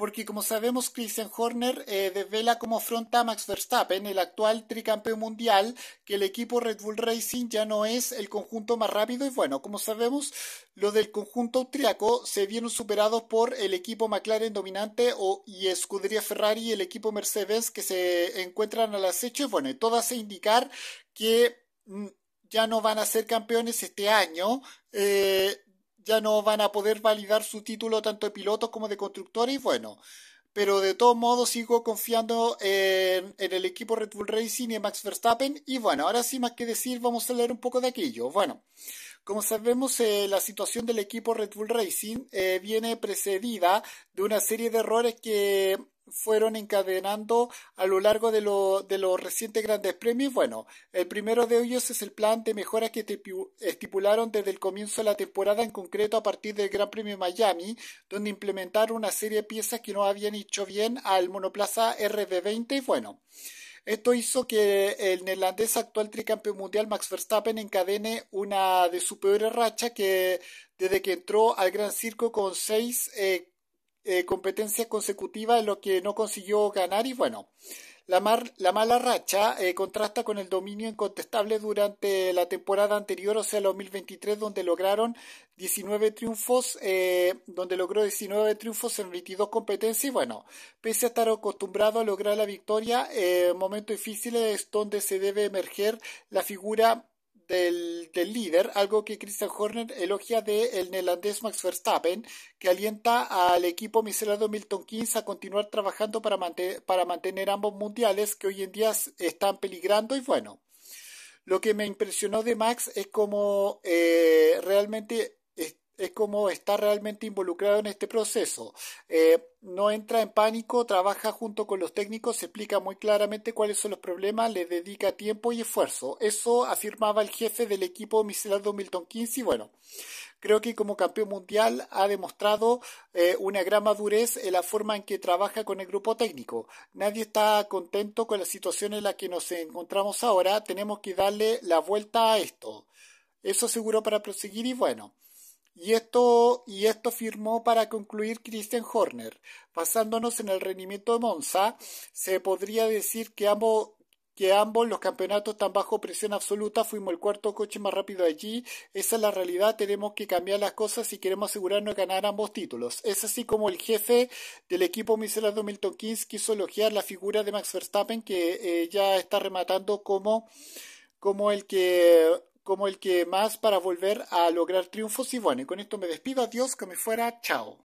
porque como sabemos, Christian Horner eh, desvela como afronta a Max Verstappen, el actual tricampeón mundial, que el equipo Red Bull Racing ya no es el conjunto más rápido y bueno, como sabemos, lo del conjunto austriaco se vieron superados por el equipo McLaren dominante o, y escudería Ferrari y el equipo Mercedes que se encuentran al acecho y bueno, todo hace indicar que mm, ya no van a ser campeones este año. Eh, ya no van a poder validar su título tanto de pilotos como de constructores, bueno. Pero de todos modos sigo confiando en, el equipo Red Bull Racing y en Max Verstappen. Y bueno, ahora sí más que decir, vamos a leer un poco de aquello. Bueno, como sabemos, eh, la situación del equipo Red Bull Racing eh, viene precedida de una serie de errores que fueron encadenando a lo largo de, de los recientes grandes premios. Bueno, el primero de ellos es el plan de mejoras que estipularon desde el comienzo de la temporada, en concreto a partir del Gran Premio de Miami, donde implementaron una serie de piezas que no habían hecho bien al monoplaza RB20. Bueno, esto hizo que el neerlandés actual tricampeón mundial Max Verstappen encadene una de sus peores rachas que desde que entró al Gran Circo con seis eh, eh, competencia competencias consecutivas en lo que no consiguió ganar y bueno, la, mala racha eh, contrasta con el dominio incontestable durante la temporada anterior, o sea, 2023, donde lograron 19 triunfos, eh, donde logró 19 triunfos en 22 competencias y bueno, pese a estar acostumbrado a lograr la victoria, en momentos difíciles es donde se debe emerger la figura del, líder, algo que Christian Horner elogia del neerlandés Max Verstappen, que alienta al equipo miserado Milton Keynes a continuar trabajando para, para mantener ambos mundiales que hoy en día están peligrando y bueno. Lo que me impresionó de Max es como eh, realmente es como está realmente involucrado en este proceso. Eh, no entra en pánico, trabaja junto con los técnicos, explica muy claramente cuáles son los problemas, le dedica tiempo y esfuerzo. Eso afirmaba el jefe del equipo Miselado Milton y bueno, creo que como campeón mundial ha demostrado eh, una gran madurez en la forma en que trabaja con el grupo técnico. Nadie está contento con la situación en la que nos encontramos ahora, tenemos que darle la vuelta a esto. Eso seguro para proseguir y bueno. Y esto, y esto firmó para concluir Christian Horner. Basándonos en el rendimiento de Monza, se podría decir que ambos, que ambos los campeonatos están bajo presión absoluta, fuimos el cuarto coche más rápido allí, esa es la realidad, tenemos que cambiar las cosas si queremos asegurarnos de ganar ambos títulos. Es así como el jefe del equipo miserable 2015 quiso elogiar la figura de Max Verstappen que eh, ya está rematando como, como el que como el que más para volver a lograr triunfos. Y bueno, y con esto me despido. Adiós, que me fuera. Chao.